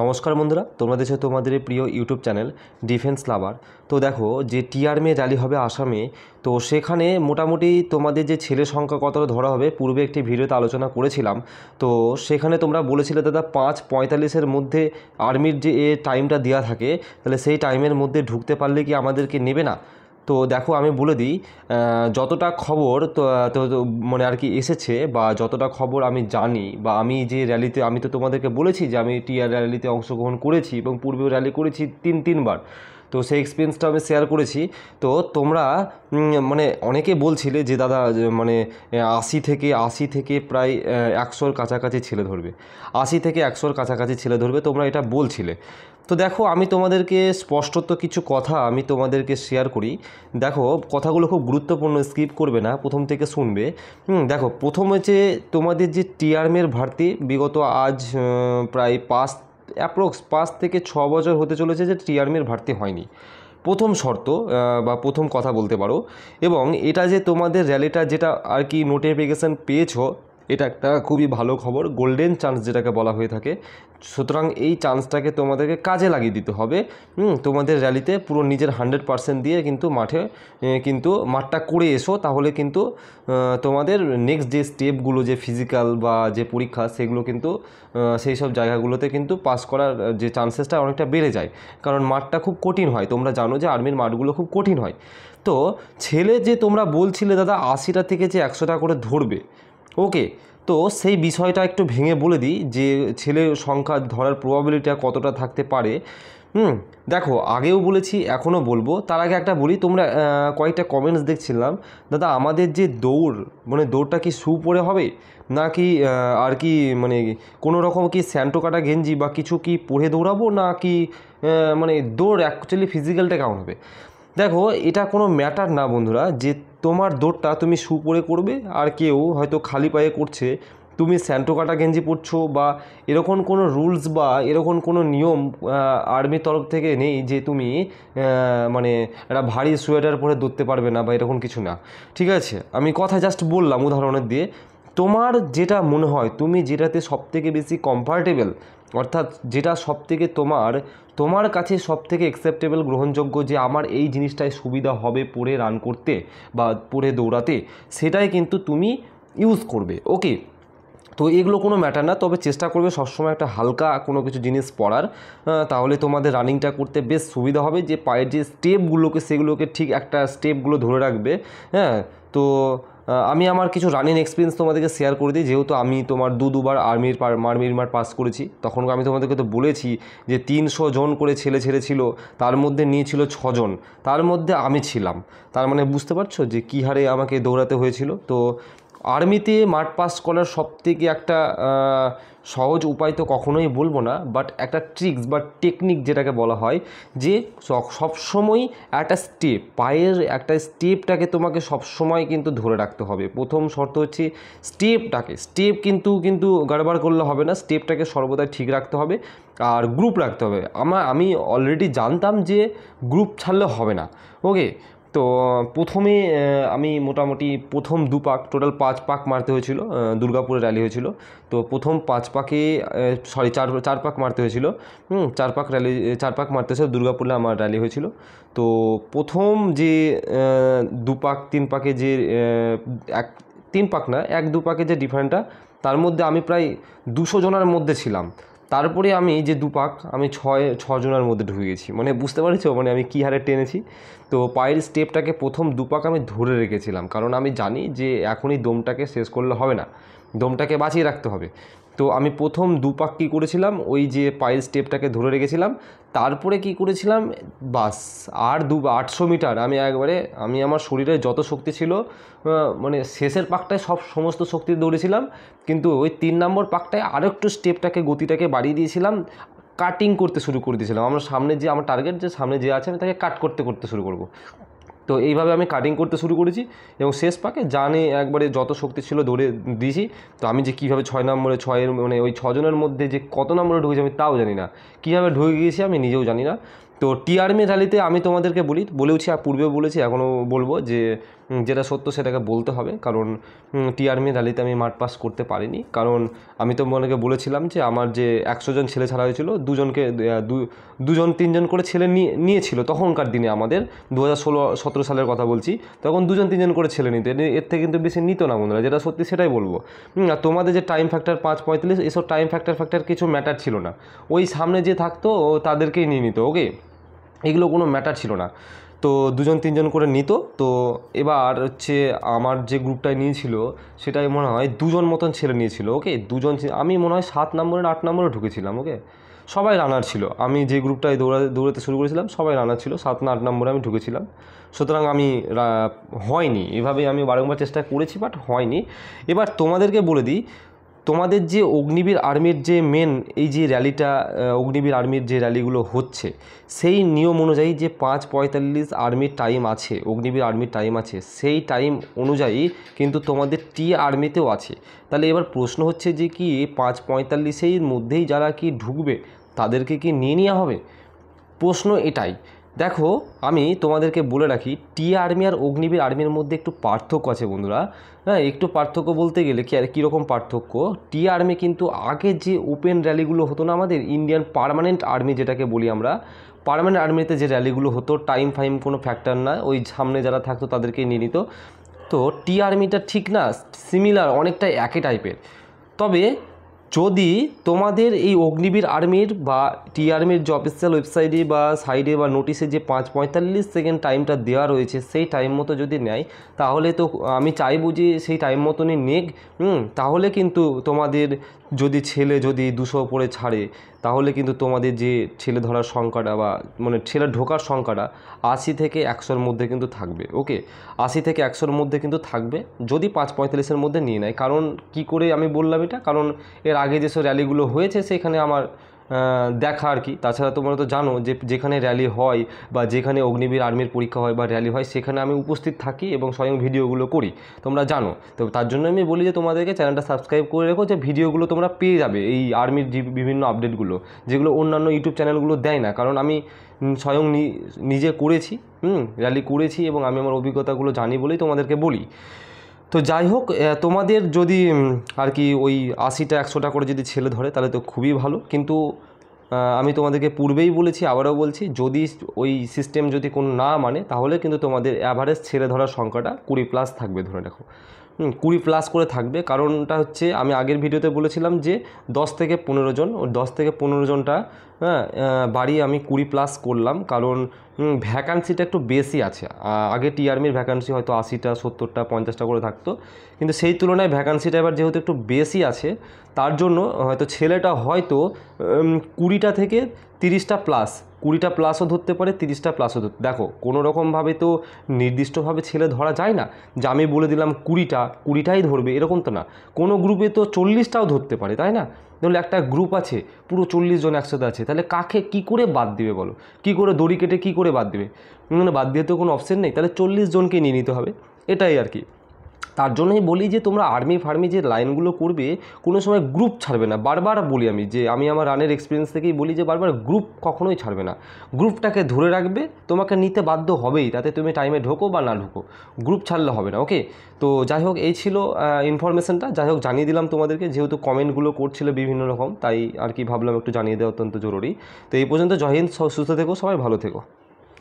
নমস্কার বন্ধুরা তোমরা সাথে তোমাদের প্রিয় ইউটিউব চ্যানেল ডিফেন্স লাভার তো দেখো যে টিআরমে র্যালি হবে আসামে তো সেখানে মোটামুটি তোমাদের যে ছেলে সংখ্যা কতটা ধরা হবে পূর্বে একটি ভিডিওতে আলোচনা করেছিলাম তো সেখানে তোমরা বলেছিলে দাদা পাঁচ পঁয়তাল্লিশের মধ্যে আর্মির যে টাইমটা দেওয়া থাকে তাহলে সেই টাইমের মধ্যে ঢুকতে পারলে কি আমাদেরকে নেবে না তো দেখো আমি বলে দিই যতটা খবর তো মানে আর কি এসেছে বা যতটা খবর আমি জানি বা আমি যে র্যালিতে আমি তো তোমাদেরকে বলেছি যে আমি টিআর র্যালিতে অংশগ্রহণ করেছি এবং পূর্বেও র্যালি করেছি তিন তিনবার তো সেই এক্সপিরিয়েন্সটা আমি শেয়ার করেছি তো তোমরা মানে অনেকে বলছিলে যে দাদা মানে আশি থেকে আশি থেকে প্রায় একশোর কাছাকাছি ছেলে ধরবে আশি থেকে একশোর কাছাকাছি ছেলে ধরবে তোমরা এটা বলছিলে তো দেখো আমি তোমাদেরকে স্পষ্টত কিছু কথা আমি তোমাদেরকে শেয়ার করি দেখো কথাগুলো খুব গুরুত্বপূর্ণ স্কিপ করবে না প্রথম থেকে শুনবে দেখো প্রথম হচ্ছে তোমাদের যে টিআরমের ভারতী বিগত আজ প্রায় পাঁচ অ্যাপ্রক্স পাঁচ থেকে ছ বছর হতে চলেছে যে টিআরমের ভারতি হয়নি প্রথম শর্ত বা প্রথম কথা বলতে পারো এবং এটা যে তোমাদের র্যালিটা যেটা আর কি নোটিফিকেশান পেয়েছো এটা একটা খুবই ভালো খবর গোল্ডেন চান্স যেটাকে বলা হয়ে থাকে সুতরাং এই চান্সটাকে তোমাদেরকে কাজে লাগিয়ে দিতে হবে তোমাদের র্যালিতে পুরো নিজের হান্ড্রেড পার্সেন্ট দিয়ে কিন্তু মাঠে কিন্তু মাঠটা করে এসো তাহলে কিন্তু তোমাদের নেক্সট যে স্টেপগুলো যে ফিজিক্যাল বা যে পরীক্ষা সেগুলো কিন্তু সেই সব জায়গাগুলোতে কিন্তু পাস করার যে চান্সেসটা অনেকটা বেড়ে যায় কারণ মাঠটা খুব কঠিন হয় তোমরা জানো যে আর্মির মাঠগুলো খুব কঠিন হয় তো ছেলে যে তোমরা বলছিলে দাদা আশিটা থেকে যে একশোটা করে ধরবে ওকে তো সেই বিষয়টা একটু ভেঙে বলে দিই যে ছেলের সংখ্যা ধরার প্রবাবিলিটিটা কতটা থাকতে পারে হুম দেখো আগেও বলেছি এখনও বলবো তার আগে একটা বলি তোমরা কয়েকটা কমেন্টস দেখছিলাম দাদা আমাদের যে দৌড় মানে দৌড়টা কি শু পরে হবে না কি আর কি মানে কোনো রকম কি স্যান্টো কাটা গেঞ্জি বা কিছু কি পরে দৌড়াবো না কি মানে দৌড় অ্যাকচুয়ালি ফিজিক্যালটা কেমন হবে দেখো এটা কোনো ম্যাটার না বন্ধুরা যে তোমার দৌড়টা তুমি শু পরে করবে আর কেউ হয়তো খালি পায়ে করছে তুমি স্যান্টো কাটা গেঞ্জি পরছো বা এরকম কোনো রুলস বা এরকম কোনো নিয়ম আর্মির তরফ থেকে নেই যে তুমি মানে একটা ভারী সোয়েটার পরে ধরতে পারবে না বা এরকম কিছু না ঠিক আছে আমি কথা জাস্ট বললাম উদাহরণের দিয়ে তোমার যেটা মনে হয় তুমি যেটাতে সবথেকে বেশি কমফর্টেবল অর্থাৎ যেটা সবথেকে তোমার তোমার কাছে সবথেকে অ্যাকসেপ্টেবল গ্রহণযোগ্য যে আমার এই জিনিসটায় সুবিধা হবে পরে রান করতে বা পরে দৌড়াতে সেটাই কিন্তু তুমি ইউজ করবে ওকে তো এগুলো কোনো ম্যাটার না তবে চেষ্টা করবে সবসময় একটা হালকা কোনো কিছু জিনিস পড়ার তাহলে তোমাদের রানিংটা করতে বেশ সুবিধা হবে যে পায়ের যে স্টেপগুলোকে সেগুলোকে ঠিক একটা স্টেপগুলো ধরে রাখবে হ্যাঁ তো আমি আমার কিছু রানিং এক্সপিরিয়েন্স তোমাদেরকে শেয়ার করে দিই যেহেতু আমি তোমার দু দুবার আর্মির আর্মির মার পাস করেছি তখন আমি তোমাদেরকে তো বলেছি যে তিনশো জন করে ছেলে ছেলে ছিল তার মধ্যে নিয়েছিল ছজন তার মধ্যে আমি ছিলাম তার মানে বুঝতে পারছো যে কী হারে আমাকে দৌড়াতে হয়েছিল তো আর্মিতে মাঠ পাস করার সবথেকে একটা সহজ উপায় তো কখনোই বলবো না বাট একটা ট্রিক্স বা টেকনিক যেটাকে বলা হয় যে সবসময় একটা স্টেপ পায়ের একটা স্টেপটাকে তোমাকে সবসময় কিন্তু ধরে রাখতে হবে প্রথম শর্ত হচ্ছে স্টেপটাকে স্টেপ কিন্তু কিন্তু গড়বার করলে হবে না স্টেপটাকে সর্বদা ঠিক রাখতে হবে আর গ্রুপ রাখতে হবে আমার আমি অলরেডি জানতাম যে গ্রুপ ছাড়লে হবে না ওকে তো প্রথমে আমি মোটামুটি প্রথম দু পাক টোটাল পাঁচ পাক মারতে হয়েছিল দুর্গাপুরে র্যালি হয়েছিল তো প্রথম পাঁচ পাকে সরি চার চার পাক মারতে হয়েছিল হুম চার পাক র্যালি চার পাক মারতে হয়েছিল দুর্গাপুরে আমার র্যালি হয়েছিল তো প্রথম যে দু পাক তিন পাকে যে এক তিন পাক না এক দু পাকে যে ডিফারেন্টটা তার মধ্যে আমি প্রায় দুশো জনের মধ্যে ছিলাম তারপরে আমি যে দুপাক আমি ছয় ছজনের মধ্যে ঢুকিয়েছি মানে বুঝতে পারছো মানে আমি কী হারে টেনেছি তো পায়ের স্টেপটাকে প্রথম দুপাক আমি ধরে রেখেছিলাম কারণ আমি জানি যে এখনই দমটাকে শেষ করলে হবে না দমটাকে বাঁচিয়ে রাখতে হবে তো আমি প্রথম দু পাক কী করেছিলাম ওই যে পাইল স্টেপটাকে ধরে রেখেছিলাম তারপরে কি করেছিলাম বাস আর দু আটশো মিটার আমি একবারে আমি আমার শরীরে যত শক্তি ছিল মানে শেষের পাকটায় সব সমস্ত শক্তি দৌড়েছিলাম কিন্তু ওই তিন নম্বর পাকটায় আরও একটু স্টেপটাকে গতিটাকে বাড়িয়ে দিয়েছিলাম কাটিং করতে শুরু করে দিয়েছিলাম আমার সামনে যে আমার টার্গেট যে সামনে যে আছে আমি তাকে কাট করতে করতে শুরু করব তো এইভাবে আমি কাটিং করতে শুরু করেছি এবং শেষ পাকে জানে একবারে যত শক্তি ছিল দৌড়ে দিয়েছি তো আমি যে কীভাবে ছয় নম্বরে ছয়ের মানে ওই ছজনের মধ্যে যে কত নম্বরে ঢুকেছি আমি তাও জানি না কীভাবে ঢুকে গিয়েছি আমি নিজেও জানি না তো টিআরমি র্যালিতে আমি তোমাদেরকে বলি বলেওছি আর পূর্বেও বলেছি এখনও বলবো যে যেটা সত্য সেটাকে বলতে হবে কারণ টিআরমি র্যালিতে আমি মাঠ পাস করতে পারিনি কারণ আমি তো মনেকে বলেছিলাম যে আমার যে একশো জন ছেলে ছাড়া হয়েছিল দুজনকে দুজন তিনজন করে ছেলে নিয়ে নিয়েছিল তখনকার দিনে আমাদের দু হাজার ষোলো সতেরো সালের কথা বলছি তখন দুজন তিনজন করে ছেলে নিতে এর থেকে কিন্তু বেশি নিত না বন্ধুরা যেটা সত্যি সেটাই বলবো আর তোমাদের যে টাইম ফ্যাক্টর পাঁচ পঁয়তাল্লিশ এসব টাইম ফ্যাক্টর ফ্যাক্টর কিছু ম্যাটার ছিল না ওই সামনে যে থাকতো তাদেরকেই নিয়ে নিত ওকে এগুলো কোনো ম্যাটার ছিল না তো দুজন তিনজন করে নিত তো এবার হচ্ছে আমার যে গ্রুপটায় নিয়েছিল সেটাই মনে হয় দুজন মতন ছেলে নিয়েছিল ওকে দুজন আমি মনে হয় সাত নম্বরে আট নম্বরে ঢুকেছিলাম ওকে সবাই রানার ছিল আমি যে গ্রুপটায় দৌড়া দৌড়াতে শুরু করেছিলাম সবাই রানার ছিল সাত না আট নম্বরে আমি ঢুকেছিলাম সুতরাং আমি হয়নি এভাবে আমি বারংবার চেষ্টা করেছি বাট হয়নি এবার তোমাদেরকে বলে দিই তোমাদের যে অগ্নিবীর আর্মির যে মেন এই যে র্যালিটা অগ্নিবীর আর্মির যে র্যালিগুলো হচ্ছে সেই নিয়ম অনুযায়ী যে পাঁচ পঁয়তাল্লিশ আর্মির টাইম আছে অগ্নিবীর আর্মির টাইম আছে সেই টাইম অনুযায়ী কিন্তু তোমাদের টি আর্মিতেও আছে তাহলে এবার প্রশ্ন হচ্ছে যে কি পাঁচ পঁয়তাল্লিশের মধ্যেই যারা কি ঢুকবে তাদেরকে কি নিয়ে নেওয়া হবে প্রশ্ন এটাই দেখো আমি তোমাদেরকে বলে রাখি টি আর্মি আর অগ্নিবীর আর্মির মধ্যে একটু পার্থক্য আছে বন্ধুরা হ্যাঁ একটু পার্থক্য বলতে গেলে কি আর কীরকম পার্থক্য টি আর্মি কিন্তু আগে যে ওপেন র্যালিগুলো হতো না আমাদের ইন্ডিয়ান পারমানেন্ট আর্মি যেটাকে বলি আমরা পারমানেন্ট আর্মিতে যে র্যালিগুলো হতো টাইম ফাইম কোনো ফ্যাক্টর না ওই সামনে যারা থাকতো তাদেরকে নিয়ে নিত তো টি আর্মিটা ঠিক না সিমিলার অনেকটাই একই টাইপের তবে যদি তোমাদের এই অগ্নিবীর আর্মির বা টি আর্মির যে অফিসিয়াল ওয়েবসাইটে বা সাইডে বা নোটিশে যে পাঁচ পঁয়তাল্লিশ সেকেন্ড টাইমটা দেওয়া রয়েছে সেই টাইম মতো যদি নেয় তাহলে তো আমি চাইবো যে সেই টাইম মতনই নেক তাহলে কিন্তু তোমাদের যদি ছেলে যদি দুশো ওপরে ছাড়ে তাহলে কিন্তু তোমাদের যে ছেলে ধরার সংখ্যাটা বা মানে ছেলে ঢোকার সংখ্যাটা আশি থেকে একশোর মধ্যে কিন্তু থাকবে ওকে আশি থেকে একশোর মধ্যে কিন্তু থাকবে যদি পাঁচ পঁয়তাল্লিশের মধ্যে নিয়ে নেয় কারণ কি করে আমি বললাম এটা কারণ এর আগে যেসব র্যালিগুলো হয়েছে সেখানে আমার দেখা আর কি তাছাড়া তোমরা তো জানো যে যেখানে র্যালি হয় বা যেখানে অগ্নিবীর আর্মির পরীক্ষা হয় বা র্যালি হয় সেখানে আমি উপস্থিত থাকি এবং স্বয়ং ভিডিওগুলো করি তোমরা জানো তো তার জন্য আমি বলি যে তোমাদেরকে চ্যানেলটা সাবস্ক্রাইব করে রেখো যে ভিডিওগুলো তোমরা পেয়ে যাবে এই আর্মির বিভিন্ন আপডেটগুলো যেগুলো অন্যান্য ইউটিউব চ্যানেলগুলো দেয় না কারণ আমি স্বয়ং নিজে করেছি হুম র্যালি করেছি এবং আমি আমার অভিজ্ঞতাগুলো জানি বলেই তোমাদেরকে বলি তো যাই হোক তোমাদের যদি আর কি ওই আশিটা একশোটা করে যদি ছেলে ধরে তাহলে তো খুবই ভালো কিন্তু আমি তোমাদেরকে পূর্বেই বলেছি আবারও বলছি যদি ওই সিস্টেম যদি কোনো না মানে তাহলে কিন্তু তোমাদের অ্যাভারেজ ছেলে ধরার সংখ্যাটা কুড়ি প্লাস থাকবে ধরে রাখো কুড়ি প্লাস করে থাকবে কারণটা হচ্ছে আমি আগের ভিডিওতে বলেছিলাম যে দশ থেকে পনেরো জন দশ থেকে পনেরো জনটা হ্যাঁ বাড়ি আমি কুড়ি প্লাস করলাম কারণ ভ্যাকান্সিটা একটু বেশি আছে আগে টিআরমির ভ্যাকান্সি হয়তো আশিটা সত্তরটা পঞ্চাশটা করে থাকতো কিন্তু সেই তুলনায় ভ্যাকান্সিটা এবার যেহেতু একটু বেশি আছে তার জন্য হয়তো ছেলেটা হয়তো কুড়িটা থেকে তিরিশটা প্লাস কুড়িটা প্লাসও ধরতে পারে তিরিশটা প্লাসও ধরতে দেখো কোনো রকমভাবে তো নির্দিষ্টভাবে ছেলে ধরা যায় না যে আমি বলে দিলাম কুড়িটা কুড়িটাই ধরবে এরকম তো না কোনো গ্রুপে তো চল্লিশটাও ধরতে পারে তাই না ধরলে একটা গ্রুপ আছে পুরো চল্লিশ জন একসাথে আছে তাহলে কাকে কি করে বাদ দিবে বলো কি করে দড়ি কেটে কি করে বাদ দিবে মানে বাদ দিয়ে তো কোনো অপশন নেই তাহলে চল্লিশ জনকে নিয়ে নিতে হবে এটাই আর কি তার জন্যই বলি যে তোমরা আর্মি ফার্মি যে লাইনগুলো করবে কোনো সময় গ্রুপ ছাড়বে না বারবার বলি আমি যে আমি আমার রানের এক্সপিরিয়েন্স থেকেই বলি যে বারবার গ্রুপ কখনোই ছাড়বে না গ্রুপটাকে ধরে রাখবে তোমাকে নিতে বাধ্য হবেই তাতে তুমি টাইমে ঢোকো বা না ঢোকো গ্রুপ ছাড়লে হবে না ওকে তো যাই হোক এই ছিল ইনফরমেশানটা যাই হোক জানিয়ে দিলাম তোমাদেরকে যেহেতু কমেন্টগুলো করছিল বিভিন্ন রকম তাই আর কি ভাবলাম একটু জানিয়ে দেওয়া অত্যন্ত জরুরি তো এই পর্যন্ত জয় হিন্দ সুস্থ থেকো সবাই ভালো থেকো